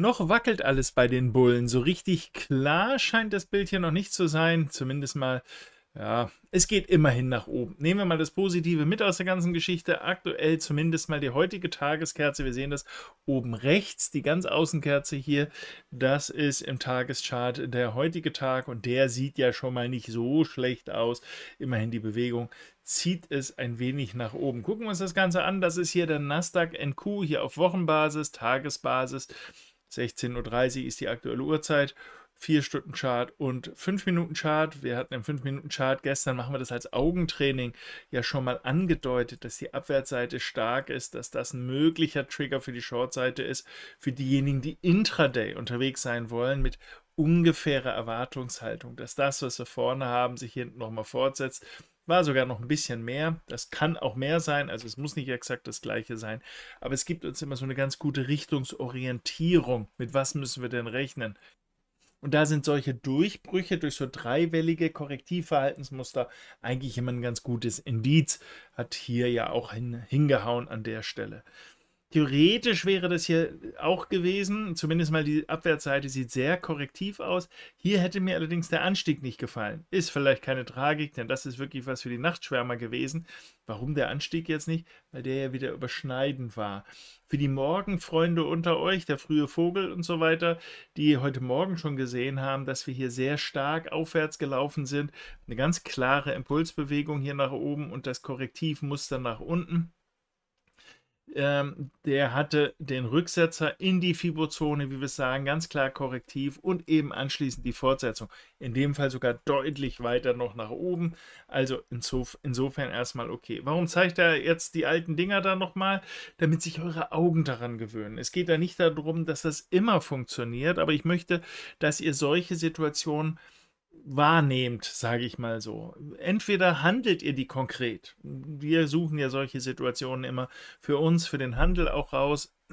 Noch wackelt alles bei den Bullen. So richtig klar scheint das Bild hier noch nicht zu sein. Zumindest mal, ja, es geht immerhin nach oben. Nehmen wir mal das Positive mit aus der ganzen Geschichte. Aktuell zumindest mal die heutige Tageskerze. Wir sehen das oben rechts, die ganz Außenkerze hier. Das ist im Tageschart der heutige Tag und der sieht ja schon mal nicht so schlecht aus. Immerhin die Bewegung zieht es ein wenig nach oben. Gucken wir uns das Ganze an. Das ist hier der Nasdaq NQ, hier auf Wochenbasis, Tagesbasis. 16.30 Uhr ist die aktuelle Uhrzeit. 4-Stunden-Chart und 5-Minuten-Chart. Wir hatten im 5-Minuten-Chart gestern, machen wir das als Augentraining, ja schon mal angedeutet, dass die Abwärtsseite stark ist, dass das ein möglicher Trigger für die Shortseite ist, für diejenigen, die intraday unterwegs sein wollen mit ungefährer Erwartungshaltung, dass das, was wir vorne haben, sich hinten nochmal fortsetzt war sogar noch ein bisschen mehr. Das kann auch mehr sein, also es muss nicht exakt das gleiche sein, aber es gibt uns immer so eine ganz gute Richtungsorientierung. Mit was müssen wir denn rechnen? Und da sind solche Durchbrüche durch so dreiwellige Korrektivverhaltensmuster eigentlich immer ein ganz gutes Indiz. Hat hier ja auch hin, hingehauen an der Stelle. Theoretisch wäre das hier auch gewesen, zumindest mal die Abwärtsseite sieht sehr korrektiv aus. Hier hätte mir allerdings der Anstieg nicht gefallen. Ist vielleicht keine Tragik, denn das ist wirklich was für die Nachtschwärmer gewesen. Warum der Anstieg jetzt nicht? Weil der ja wieder überschneidend war. Für die Morgenfreunde unter euch, der frühe Vogel und so weiter, die heute Morgen schon gesehen haben, dass wir hier sehr stark aufwärts gelaufen sind, eine ganz klare Impulsbewegung hier nach oben und das Korrektivmuster nach unten. Ähm, der hatte den Rücksetzer in die Fibrozone, wie wir sagen, ganz klar korrektiv und eben anschließend die Fortsetzung. In dem Fall sogar deutlich weiter noch nach oben. Also insof insofern erstmal okay. Warum zeigt er jetzt die alten Dinger da nochmal? Damit sich eure Augen daran gewöhnen. Es geht da nicht darum, dass das immer funktioniert, aber ich möchte, dass ihr solche Situationen wahrnehmt, sage ich mal so. Entweder handelt ihr die konkret. Wir suchen ja solche Situationen immer für uns, für den Handel auch raus,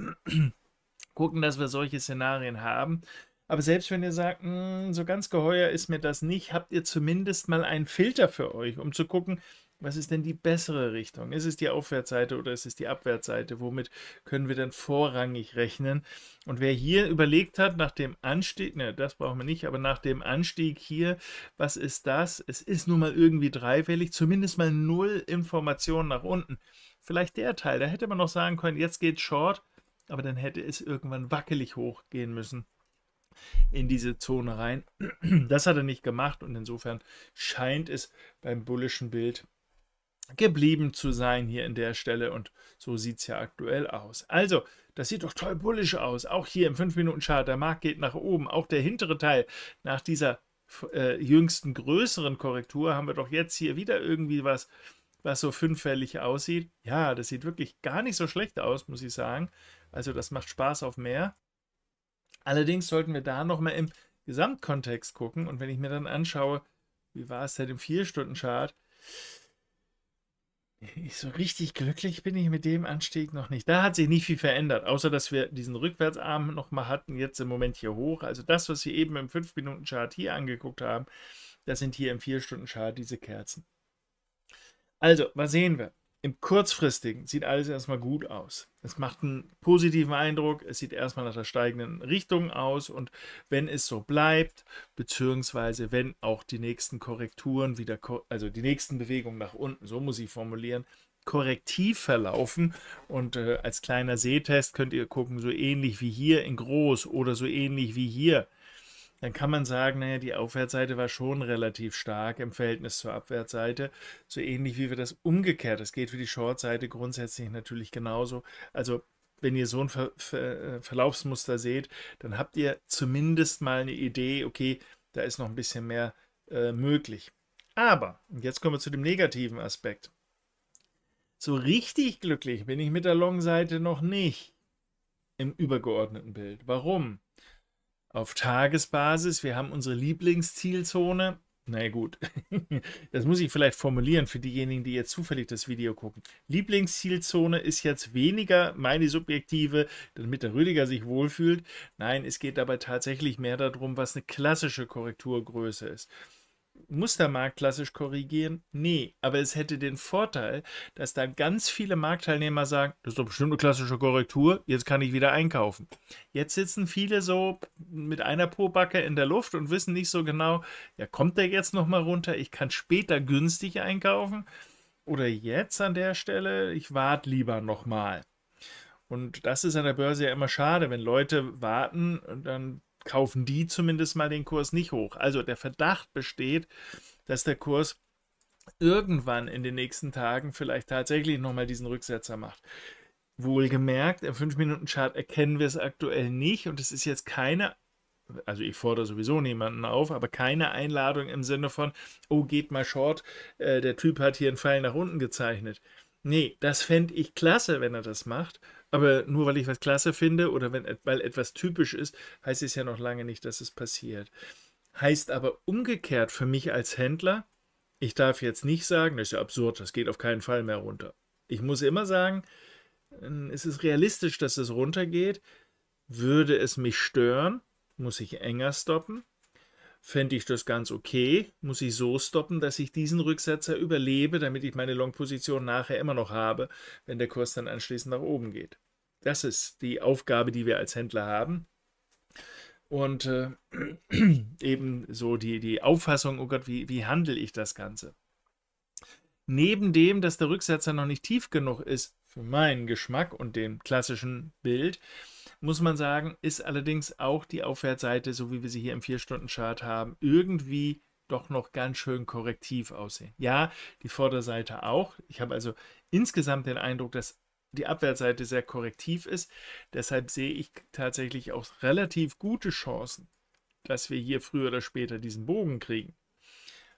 gucken, dass wir solche Szenarien haben. Aber selbst wenn ihr sagt, hm, so ganz geheuer ist mir das nicht, habt ihr zumindest mal einen Filter für euch, um zu gucken, was ist denn die bessere Richtung? Ist es die Aufwärtsseite oder ist es die Abwärtsseite? Womit können wir denn vorrangig rechnen? Und wer hier überlegt hat, nach dem Anstieg, ne, das brauchen wir nicht, aber nach dem Anstieg hier, was ist das? Es ist nun mal irgendwie dreifällig, zumindest mal null Informationen nach unten. Vielleicht der Teil, da hätte man noch sagen können, jetzt geht Short, aber dann hätte es irgendwann wackelig hochgehen müssen in diese Zone rein. Das hat er nicht gemacht und insofern scheint es beim bullischen Bild geblieben zu sein hier in der Stelle. Und so sieht es ja aktuell aus. Also, das sieht doch toll bullisch aus. Auch hier im 5-Minuten-Chart, der Markt geht nach oben. Auch der hintere Teil nach dieser äh, jüngsten größeren Korrektur haben wir doch jetzt hier wieder irgendwie was, was so fünffällig aussieht. Ja, das sieht wirklich gar nicht so schlecht aus, muss ich sagen. Also das macht Spaß auf mehr. Allerdings sollten wir da nochmal im Gesamtkontext gucken. Und wenn ich mir dann anschaue, wie war es denn im 4-Stunden-Chart? so richtig glücklich bin ich mit dem Anstieg noch nicht. Da hat sich nicht viel verändert, außer dass wir diesen Rückwärtsarm nochmal hatten, jetzt im Moment hier hoch. Also das, was wir eben im 5-Minuten-Chart hier angeguckt haben, das sind hier im 4-Stunden-Chart diese Kerzen. Also, was sehen wir? Im kurzfristigen sieht alles erstmal gut aus. Es macht einen positiven Eindruck, es sieht erstmal nach der steigenden Richtung aus und wenn es so bleibt, beziehungsweise wenn auch die nächsten Korrekturen wieder, also die nächsten Bewegungen nach unten, so muss ich formulieren, korrektiv verlaufen. Und äh, als kleiner Sehtest könnt ihr gucken, so ähnlich wie hier in groß oder so ähnlich wie hier dann kann man sagen, naja, die Aufwärtsseite war schon relativ stark im Verhältnis zur Abwärtsseite. So ähnlich wie wir das umgekehrt. Das geht für die Shortseite grundsätzlich natürlich genauso. Also wenn ihr so ein Ver Ver äh, Verlaufsmuster seht, dann habt ihr zumindest mal eine Idee, okay, da ist noch ein bisschen mehr äh, möglich. Aber, und jetzt kommen wir zu dem negativen Aspekt. So richtig glücklich bin ich mit der Long-Seite noch nicht im übergeordneten Bild. Warum? auf Tagesbasis. Wir haben unsere Lieblingszielzone. Na gut, das muss ich vielleicht formulieren für diejenigen, die jetzt zufällig das Video gucken. Lieblingszielzone ist jetzt weniger meine subjektive, damit der Rüdiger sich wohlfühlt. Nein, es geht dabei tatsächlich mehr darum, was eine klassische Korrekturgröße ist. Mustermarkt klassisch korrigieren? Nee, aber es hätte den Vorteil, dass dann ganz viele Marktteilnehmer sagen, das ist doch bestimmt eine klassische Korrektur, jetzt kann ich wieder einkaufen. Jetzt sitzen viele so mit einer Pobacke in der Luft und wissen nicht so genau, ja, kommt der jetzt nochmal runter, ich kann später günstig einkaufen oder jetzt an der Stelle, ich warte lieber nochmal. Und das ist an der Börse ja immer schade, wenn Leute warten, dann kaufen die zumindest mal den Kurs nicht hoch. Also der Verdacht besteht, dass der Kurs irgendwann in den nächsten Tagen vielleicht tatsächlich nochmal diesen Rücksetzer macht. Wohlgemerkt, im 5-Minuten-Chart erkennen wir es aktuell nicht und es ist jetzt keine, also ich fordere sowieso niemanden auf, aber keine Einladung im Sinne von, oh, geht mal short, äh, der Typ hat hier einen Pfeil nach unten gezeichnet. Nee, das fände ich klasse, wenn er das macht, aber nur weil ich was klasse finde oder wenn, weil etwas typisch ist, heißt es ja noch lange nicht, dass es passiert. Heißt aber umgekehrt für mich als Händler, ich darf jetzt nicht sagen, das ist ja absurd, das geht auf keinen Fall mehr runter. Ich muss immer sagen, es ist realistisch, dass es runtergeht. Würde es mich stören, muss ich enger stoppen fände ich das ganz okay. Muss ich so stoppen, dass ich diesen Rücksetzer überlebe, damit ich meine Long-Position nachher immer noch habe, wenn der Kurs dann anschließend nach oben geht. Das ist die Aufgabe, die wir als Händler haben. Und äh, eben so die, die Auffassung, oh Gott, wie, wie handle ich das Ganze? Neben dem, dass der Rücksetzer noch nicht tief genug ist für meinen Geschmack und dem klassischen Bild, muss man sagen, ist allerdings auch die Aufwärtsseite, so wie wir sie hier im 4-Stunden-Chart haben, irgendwie doch noch ganz schön korrektiv aussehen. Ja, die Vorderseite auch. Ich habe also insgesamt den Eindruck, dass die Abwärtsseite sehr korrektiv ist. Deshalb sehe ich tatsächlich auch relativ gute Chancen, dass wir hier früher oder später diesen Bogen kriegen.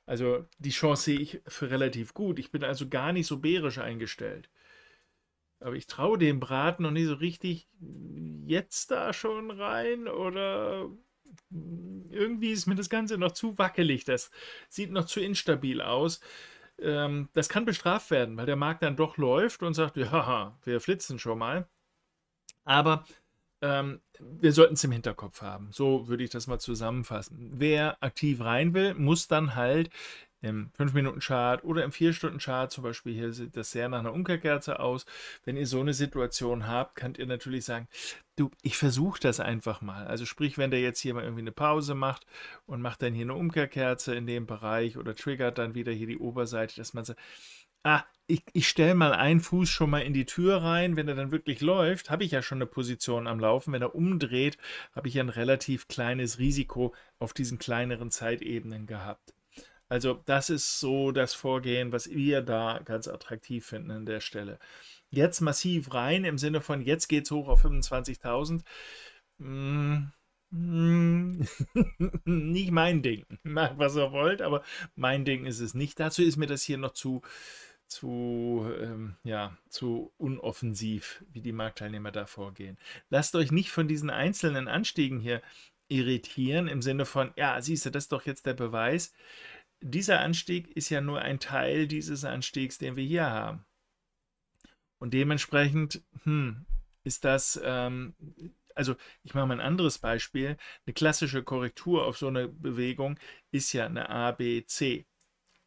Also die Chance sehe ich für relativ gut. Ich bin also gar nicht so bärisch eingestellt. Aber ich traue dem Braten noch nicht so richtig jetzt da schon rein oder hm, irgendwie ist mir das Ganze noch zu wackelig. Das sieht noch zu instabil aus. Ähm, das kann bestraft werden, weil der Markt dann doch läuft und sagt, ja, wir flitzen schon mal. Aber ähm, wir sollten es im Hinterkopf haben. So würde ich das mal zusammenfassen. Wer aktiv rein will, muss dann halt im 5-Minuten-Chart oder im 4-Stunden-Chart, zum Beispiel hier sieht das sehr nach einer Umkehrkerze aus. Wenn ihr so eine Situation habt, könnt ihr natürlich sagen, du, ich versuche das einfach mal. Also sprich, wenn der jetzt hier mal irgendwie eine Pause macht und macht dann hier eine Umkehrkerze in dem Bereich oder triggert dann wieder hier die Oberseite, dass man sagt, ah, ich, ich stelle mal einen Fuß schon mal in die Tür rein. Wenn er dann wirklich läuft, habe ich ja schon eine Position am Laufen. Wenn er umdreht, habe ich ja ein relativ kleines Risiko auf diesen kleineren Zeitebenen gehabt. Also das ist so das Vorgehen, was wir da ganz attraktiv finden an der Stelle. Jetzt massiv rein im Sinne von, jetzt geht es hoch auf 25.000. Mm, mm, nicht mein Ding. Macht, was ihr wollt, aber mein Ding ist es nicht. Dazu ist mir das hier noch zu, zu, ähm, ja, zu unoffensiv, wie die Marktteilnehmer da vorgehen. Lasst euch nicht von diesen einzelnen Anstiegen hier irritieren, im Sinne von, ja, siehst du, das ist doch jetzt der Beweis dieser Anstieg ist ja nur ein Teil dieses Anstiegs, den wir hier haben. Und dementsprechend hm, ist das, ähm, also ich mache mal ein anderes Beispiel. Eine klassische Korrektur auf so eine Bewegung ist ja eine ABC.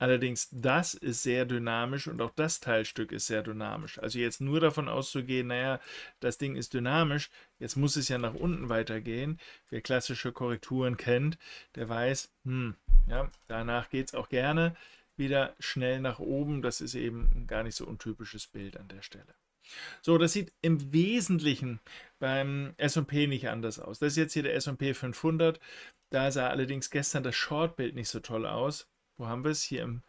Allerdings, das ist sehr dynamisch und auch das Teilstück ist sehr dynamisch. Also jetzt nur davon auszugehen, naja, das Ding ist dynamisch, jetzt muss es ja nach unten weitergehen. Wer klassische Korrekturen kennt, der weiß, hm, ja, danach geht es auch gerne wieder schnell nach oben. Das ist eben ein gar nicht so untypisches Bild an der Stelle. So, das sieht im Wesentlichen beim S&P nicht anders aus. Das ist jetzt hier der S&P 500. Da sah allerdings gestern das Shortbild nicht so toll aus wo haben wir es? Hier im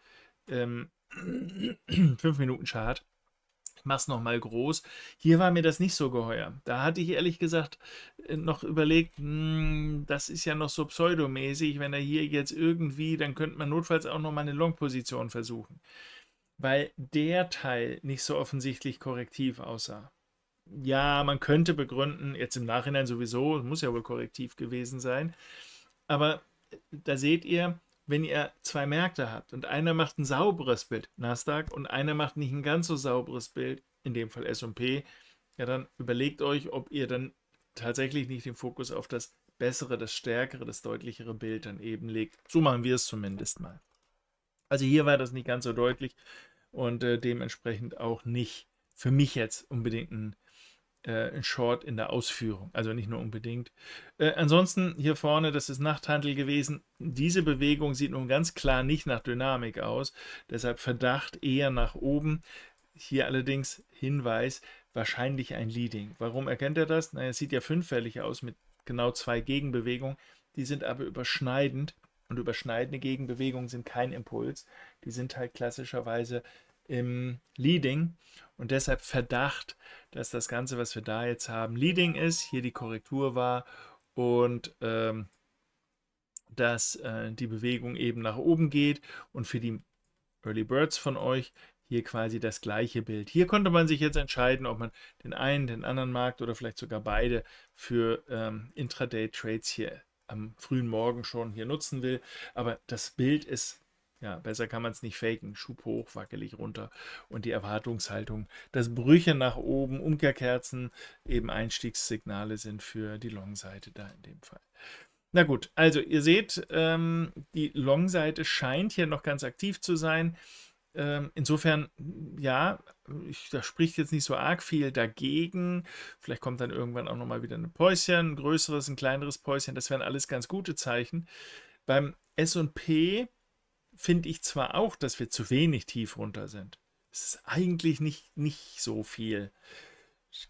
5-Minuten-Chart. Ähm, ich mache es nochmal groß. Hier war mir das nicht so geheuer. Da hatte ich ehrlich gesagt äh, noch überlegt, mh, hm, das ist ja noch so pseudomäßig, wenn er hier jetzt irgendwie, dann könnte man notfalls auch nochmal eine Long-Position versuchen. Weil der Teil nicht so offensichtlich korrektiv aussah. Ja, man könnte begründen, jetzt im Nachhinein sowieso, muss ja wohl korrektiv gewesen sein. Aber äh, da seht ihr, wenn ihr zwei Märkte habt und einer macht ein sauberes Bild, Nasdaq, und einer macht nicht ein ganz so sauberes Bild, in dem Fall SP, ja, dann überlegt euch, ob ihr dann tatsächlich nicht den Fokus auf das bessere, das stärkere, das deutlichere Bild dann eben legt. So machen wir es zumindest mal. Also hier war das nicht ganz so deutlich und äh, dementsprechend auch nicht für mich jetzt unbedingt ein äh, ein Short in der Ausführung. Also nicht nur unbedingt. Äh, ansonsten hier vorne, das ist Nachthandel gewesen. Diese Bewegung sieht nun ganz klar nicht nach Dynamik aus. Deshalb Verdacht eher nach oben. Hier allerdings Hinweis, wahrscheinlich ein Leading. Warum erkennt er das? Naja, es sieht ja fünffällig aus mit genau zwei Gegenbewegungen. Die sind aber überschneidend. Und überschneidende Gegenbewegungen sind kein Impuls. Die sind halt klassischerweise im Leading und deshalb Verdacht, dass das Ganze, was wir da jetzt haben, Leading ist, hier die Korrektur war und ähm, dass äh, die Bewegung eben nach oben geht und für die Early Birds von euch hier quasi das gleiche Bild. Hier konnte man sich jetzt entscheiden, ob man den einen, den anderen Markt oder vielleicht sogar beide für ähm, Intraday-Trades hier am frühen Morgen schon hier nutzen will. Aber das Bild ist ja, besser kann man es nicht faken. Schub hoch, wackelig runter und die Erwartungshaltung, dass Brüche nach oben, Umkehrkerzen eben Einstiegssignale sind für die Long-Seite da in dem Fall. Na gut, also ihr seht, ähm, die Long-Seite scheint hier noch ganz aktiv zu sein. Ähm, insofern, ja, ich, da spricht jetzt nicht so arg viel dagegen. Vielleicht kommt dann irgendwann auch nochmal wieder ein Päuschen, ein größeres, ein kleineres Päuschen. Das wären alles ganz gute Zeichen. Beim SP finde ich zwar auch, dass wir zu wenig tief runter sind. Es ist eigentlich nicht, nicht so viel.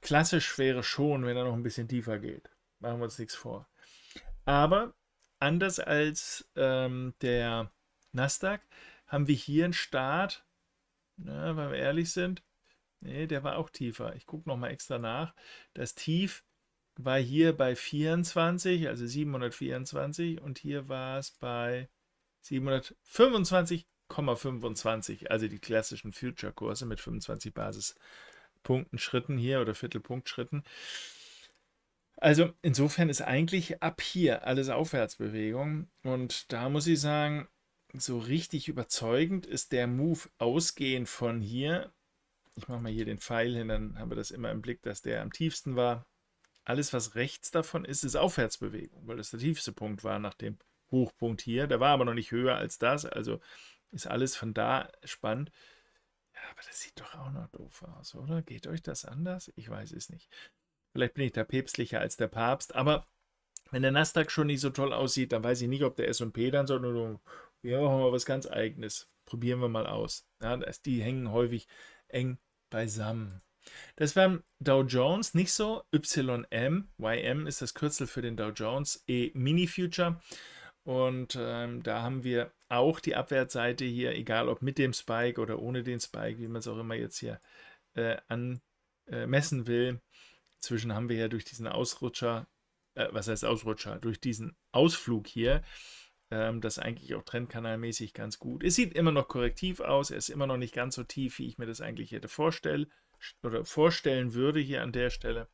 Klassisch wäre schon, wenn er noch ein bisschen tiefer geht. Machen wir uns nichts vor. Aber anders als ähm, der Nasdaq haben wir hier einen Start, na, ne, wenn wir ehrlich sind, nee, der war auch tiefer. Ich gucke nochmal extra nach. Das Tief war hier bei 24, also 724 und hier war es bei 725,25, also die klassischen Future-Kurse mit 25 Basispunkten Schritten hier oder Viertelpunktschritten. Also insofern ist eigentlich ab hier alles Aufwärtsbewegung und da muss ich sagen, so richtig überzeugend ist der Move ausgehend von hier. Ich mache mal hier den Pfeil hin, dann haben wir das immer im Blick, dass der am tiefsten war. Alles, was rechts davon ist, ist Aufwärtsbewegung, weil das der tiefste Punkt war, nach dem Hochpunkt hier. Der war aber noch nicht höher als das, also ist alles von da spannend. Ja, aber das sieht doch auch noch doof aus, oder? Geht euch das anders? Ich weiß es nicht. Vielleicht bin ich da päpstlicher als der Papst, aber wenn der Nasdaq schon nicht so toll aussieht, dann weiß ich nicht, ob der S&P dann so, wir machen mal was ganz Eigenes. Probieren wir mal aus. Ja, die hängen häufig eng beisammen. Das waren Dow Jones, nicht so. YM, YM ist das Kürzel für den Dow Jones E Mini Future. Und ähm, da haben wir auch die Abwärtsseite hier, egal ob mit dem Spike oder ohne den Spike, wie man es auch immer jetzt hier äh, anmessen äh, will. Zwischen haben wir ja durch diesen Ausrutscher, äh, was heißt Ausrutscher, durch diesen Ausflug hier, ähm, das eigentlich auch trendkanalmäßig ganz gut. Es sieht immer noch korrektiv aus, er ist immer noch nicht ganz so tief, wie ich mir das eigentlich hätte vorstellen oder vorstellen würde hier an der Stelle.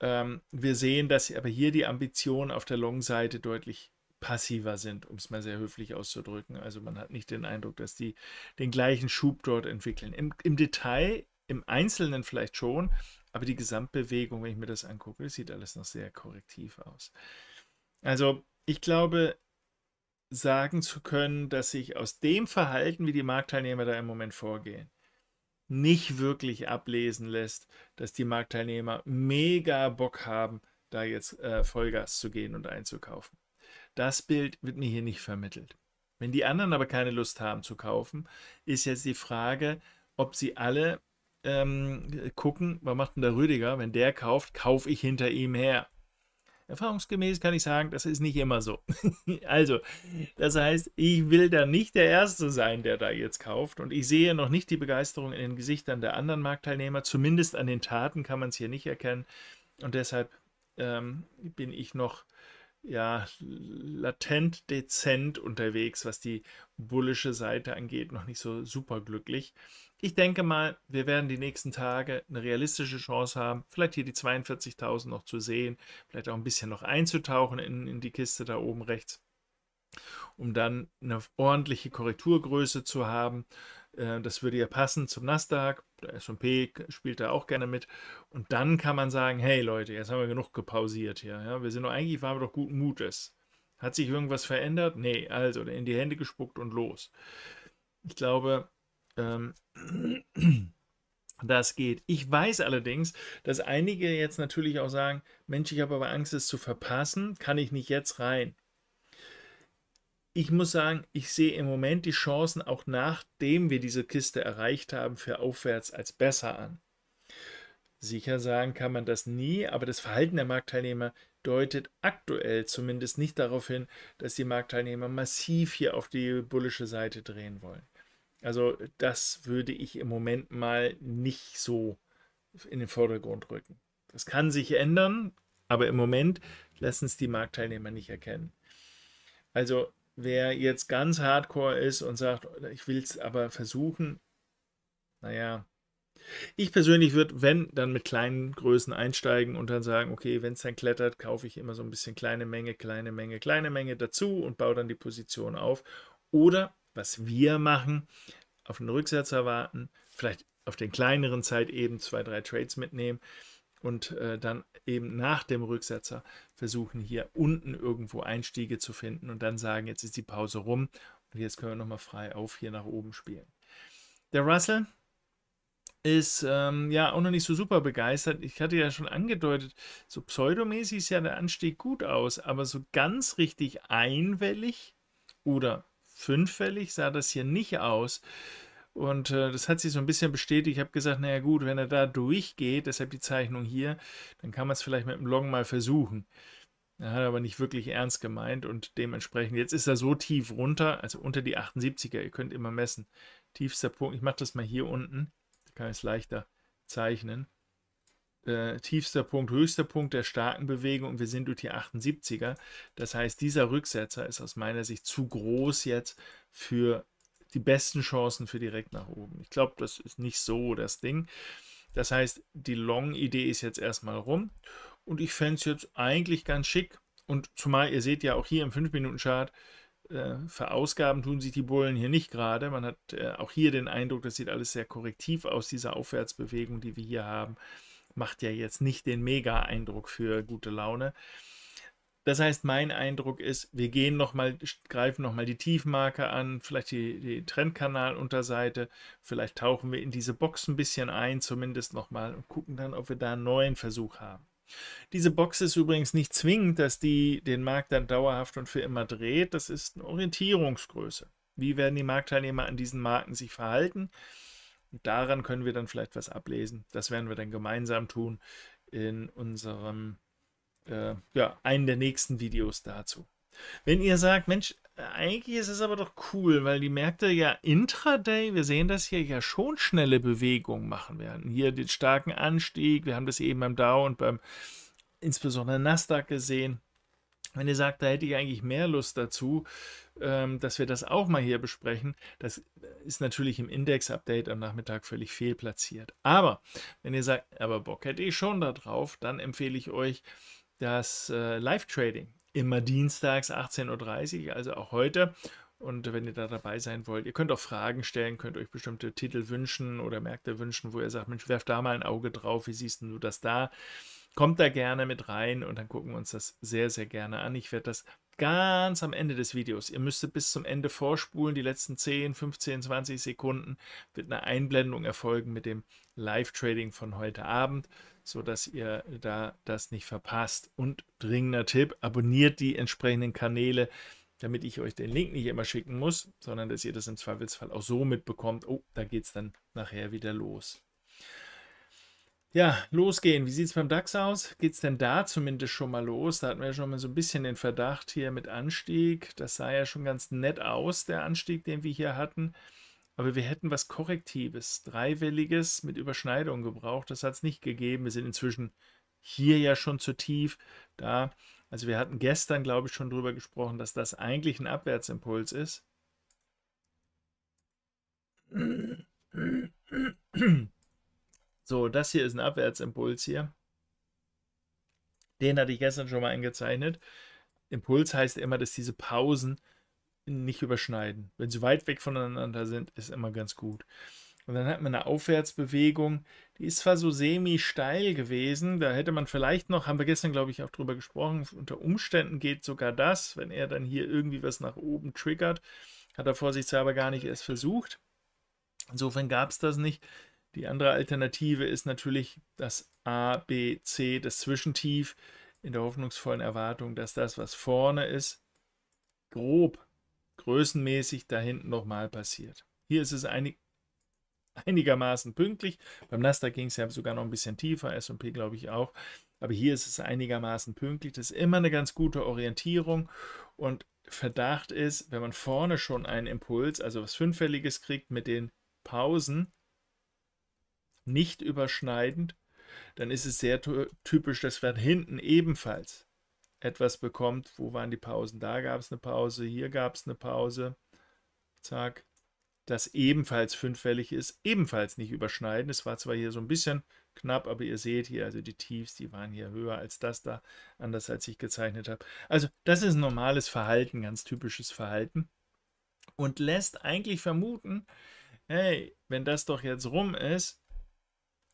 Ähm, wir sehen, dass aber hier die Ambition auf der Long-Seite deutlich passiver sind, um es mal sehr höflich auszudrücken. Also man hat nicht den Eindruck, dass die den gleichen Schub dort entwickeln. Im, im Detail, im Einzelnen vielleicht schon, aber die Gesamtbewegung, wenn ich mir das angucke, sieht alles noch sehr korrektiv aus. Also ich glaube, sagen zu können, dass sich aus dem Verhalten, wie die Marktteilnehmer da im Moment vorgehen, nicht wirklich ablesen lässt, dass die Marktteilnehmer mega Bock haben, da jetzt äh, Vollgas zu gehen und einzukaufen. Das Bild wird mir hier nicht vermittelt. Wenn die anderen aber keine Lust haben zu kaufen, ist jetzt die Frage, ob sie alle ähm, gucken, was macht denn der Rüdiger? Wenn der kauft, kaufe ich hinter ihm her. Erfahrungsgemäß kann ich sagen, das ist nicht immer so. also, das heißt, ich will da nicht der Erste sein, der da jetzt kauft. Und ich sehe noch nicht die Begeisterung in den Gesichtern der anderen Marktteilnehmer. Zumindest an den Taten kann man es hier nicht erkennen. Und deshalb ähm, bin ich noch ja, latent dezent unterwegs, was die bullische Seite angeht, noch nicht so super glücklich. Ich denke mal, wir werden die nächsten Tage eine realistische Chance haben, vielleicht hier die 42.000 noch zu sehen, vielleicht auch ein bisschen noch einzutauchen in, in die Kiste da oben rechts, um dann eine ordentliche Korrekturgröße zu haben. Äh, das würde ja passen zum Nasdaq der S&P spielt da auch gerne mit. Und dann kann man sagen, hey Leute, jetzt haben wir genug gepausiert hier. Ja? Wir sind doch eigentlich, waren wir doch guten Mutes. Hat sich irgendwas verändert? Nee, also in die Hände gespuckt und los. Ich glaube, ähm, das geht. Ich weiß allerdings, dass einige jetzt natürlich auch sagen, Mensch, ich habe aber Angst, es zu verpassen, kann ich nicht jetzt rein ich muss sagen, ich sehe im Moment die Chancen, auch nachdem wir diese Kiste erreicht haben, für aufwärts als besser an. Sicher sagen kann man das nie, aber das Verhalten der Marktteilnehmer deutet aktuell zumindest nicht darauf hin, dass die Marktteilnehmer massiv hier auf die bullische Seite drehen wollen. Also das würde ich im Moment mal nicht so in den Vordergrund rücken. Das kann sich ändern, aber im Moment lassen es die Marktteilnehmer nicht erkennen. Also Wer jetzt ganz hardcore ist und sagt, oh, ich will es aber versuchen, naja, ich persönlich würde, wenn, dann mit kleinen Größen einsteigen und dann sagen, okay, wenn es dann klettert, kaufe ich immer so ein bisschen kleine Menge, kleine Menge, kleine Menge dazu und baue dann die Position auf. Oder, was wir machen, auf den Rücksetzer warten, vielleicht auf den kleineren Zeit eben zwei, drei Trades mitnehmen und äh, dann eben nach dem Rücksetzer versuchen, hier unten irgendwo Einstiege zu finden und dann sagen, jetzt ist die Pause rum und jetzt können wir nochmal frei auf hier nach oben spielen. Der Russell ist ähm, ja auch noch nicht so super begeistert. Ich hatte ja schon angedeutet, so pseudomäßig sah ja der Anstieg gut aus, aber so ganz richtig einwellig oder fünffällig sah das hier nicht aus. Und äh, das hat sich so ein bisschen bestätigt. Ich habe gesagt, naja gut, wenn er da durchgeht, deshalb die Zeichnung hier, dann kann man es vielleicht mit dem Long mal versuchen. Er hat aber nicht wirklich ernst gemeint und dementsprechend, jetzt ist er so tief runter, also unter die 78er, ihr könnt immer messen. Tiefster Punkt, ich mache das mal hier unten, da kann ich es leichter zeichnen. Äh, tiefster Punkt, höchster Punkt der starken Bewegung und wir sind durch die 78er. Das heißt, dieser Rücksetzer ist aus meiner Sicht zu groß jetzt für die besten Chancen für direkt nach oben. Ich glaube, das ist nicht so das Ding. Das heißt, die Long-Idee ist jetzt erstmal rum und ich fände es jetzt eigentlich ganz schick. Und zumal ihr seht ja auch hier im 5-Minuten-Chart, äh, für Ausgaben tun sich die Bullen hier nicht gerade. Man hat äh, auch hier den Eindruck, das sieht alles sehr korrektiv aus, diese Aufwärtsbewegung, die wir hier haben. Macht ja jetzt nicht den Mega-Eindruck für gute Laune. Das heißt, mein Eindruck ist, wir gehen noch greifen nochmal die Tiefmarke an, vielleicht die, die Trendkanalunterseite, vielleicht tauchen wir in diese Box ein bisschen ein, zumindest nochmal und gucken dann, ob wir da einen neuen Versuch haben. Diese Box ist übrigens nicht zwingend, dass die den Markt dann dauerhaft und für immer dreht. Das ist eine Orientierungsgröße. Wie werden die Marktteilnehmer an diesen Marken sich verhalten? Und daran können wir dann vielleicht was ablesen. Das werden wir dann gemeinsam tun in unserem äh, ja, einen der nächsten Videos dazu. Wenn ihr sagt, Mensch, eigentlich ist es aber doch cool, weil die Märkte ja intraday, wir sehen das hier ja schon schnelle Bewegungen machen werden. Hier den starken Anstieg, wir haben das eben beim Dow und beim insbesondere Nasdaq gesehen. Wenn ihr sagt, da hätte ich eigentlich mehr Lust dazu, ähm, dass wir das auch mal hier besprechen, das ist natürlich im Index-Update am Nachmittag völlig fehlplatziert. Aber wenn ihr sagt, aber Bock hätte ich schon da drauf, dann empfehle ich euch, das äh, Live-Trading. Immer dienstags 18.30 Uhr, also auch heute. Und wenn ihr da dabei sein wollt, ihr könnt auch Fragen stellen, könnt euch bestimmte Titel wünschen oder Märkte wünschen, wo ihr sagt, Mensch, werft da mal ein Auge drauf, wie siehst du das da? Kommt da gerne mit rein und dann gucken wir uns das sehr, sehr gerne an. Ich werde das ganz am Ende des Videos. Ihr müsstet bis zum Ende vorspulen. Die letzten 10, 15, 20 Sekunden wird eine Einblendung erfolgen mit dem Live-Trading von heute Abend, sodass ihr da das nicht verpasst. Und dringender Tipp, abonniert die entsprechenden Kanäle, damit ich euch den Link nicht immer schicken muss, sondern dass ihr das im Zweifelsfall auch so mitbekommt. Oh, da geht es dann nachher wieder los. Ja, losgehen. Wie sieht es beim DAX aus? Geht es denn da zumindest schon mal los? Da hatten wir schon mal so ein bisschen den Verdacht hier mit Anstieg. Das sah ja schon ganz nett aus, der Anstieg, den wir hier hatten. Aber wir hätten was Korrektives, Dreiwilliges mit Überschneidung gebraucht. Das hat es nicht gegeben. Wir sind inzwischen hier ja schon zu tief. Da, also wir hatten gestern, glaube ich, schon drüber gesprochen, dass das eigentlich ein Abwärtsimpuls ist. So, das hier ist ein Abwärtsimpuls hier. Den hatte ich gestern schon mal eingezeichnet. Impuls heißt immer, dass diese Pausen nicht überschneiden. Wenn sie weit weg voneinander sind, ist immer ganz gut. Und dann hat man eine Aufwärtsbewegung, die ist zwar so semi-steil gewesen, da hätte man vielleicht noch, haben wir gestern, glaube ich, auch drüber gesprochen, unter Umständen geht sogar das, wenn er dann hier irgendwie was nach oben triggert, hat er vorsichtshalber gar nicht erst versucht. Insofern gab es das nicht. Die andere Alternative ist natürlich das A, B, C, das Zwischentief, in der hoffnungsvollen Erwartung, dass das, was vorne ist, grob, größenmäßig da hinten nochmal passiert. Hier ist es einig, einigermaßen pünktlich. Beim Nasdaq ging es ja sogar noch ein bisschen tiefer, SP glaube ich auch. Aber hier ist es einigermaßen pünktlich. Das ist immer eine ganz gute Orientierung. Und Verdacht ist, wenn man vorne schon einen Impuls, also was Fünffälliges kriegt mit den Pausen, nicht überschneidend, dann ist es sehr typisch, dass man hinten ebenfalls etwas bekommt. Wo waren die Pausen? Da gab es eine Pause, hier gab es eine Pause. Zack. Das ebenfalls fünffällig ist, ebenfalls nicht überschneidend. Es war zwar hier so ein bisschen knapp, aber ihr seht hier, also die Tiefs, die waren hier höher als das da, anders als ich gezeichnet habe. Also das ist ein normales Verhalten, ganz typisches Verhalten und lässt eigentlich vermuten, hey, wenn das doch jetzt rum ist,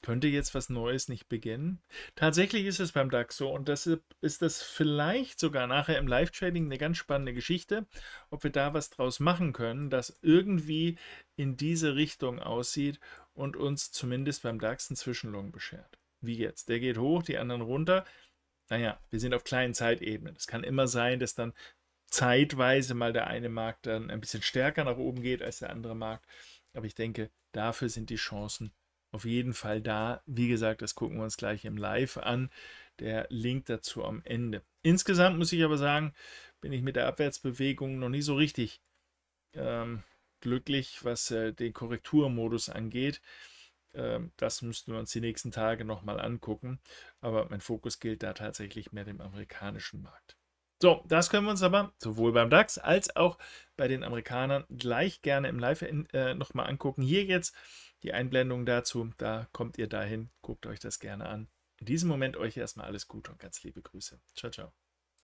könnte jetzt was Neues nicht beginnen? Tatsächlich ist es beim DAX so und deshalb ist das vielleicht sogar nachher im Live-Trading eine ganz spannende Geschichte, ob wir da was draus machen können, das irgendwie in diese Richtung aussieht und uns zumindest beim DAX einen Zwischenlong beschert. Wie jetzt? Der geht hoch, die anderen runter. Naja, wir sind auf kleinen Zeitebenen. Es kann immer sein, dass dann zeitweise mal der eine Markt dann ein bisschen stärker nach oben geht als der andere Markt. Aber ich denke, dafür sind die Chancen auf jeden Fall da. Wie gesagt, das gucken wir uns gleich im Live an. Der Link dazu am Ende. Insgesamt muss ich aber sagen, bin ich mit der Abwärtsbewegung noch nie so richtig ähm, glücklich, was äh, den Korrekturmodus angeht. Ähm, das müssten wir uns die nächsten Tage nochmal angucken. Aber mein Fokus gilt da tatsächlich mehr dem amerikanischen Markt. So, das können wir uns aber sowohl beim DAX als auch bei den Amerikanern gleich gerne im Live äh, nochmal angucken. Hier jetzt die Einblendung dazu. Da kommt ihr dahin, guckt euch das gerne an. In diesem Moment euch erstmal alles Gute und ganz liebe Grüße. Ciao, ciao.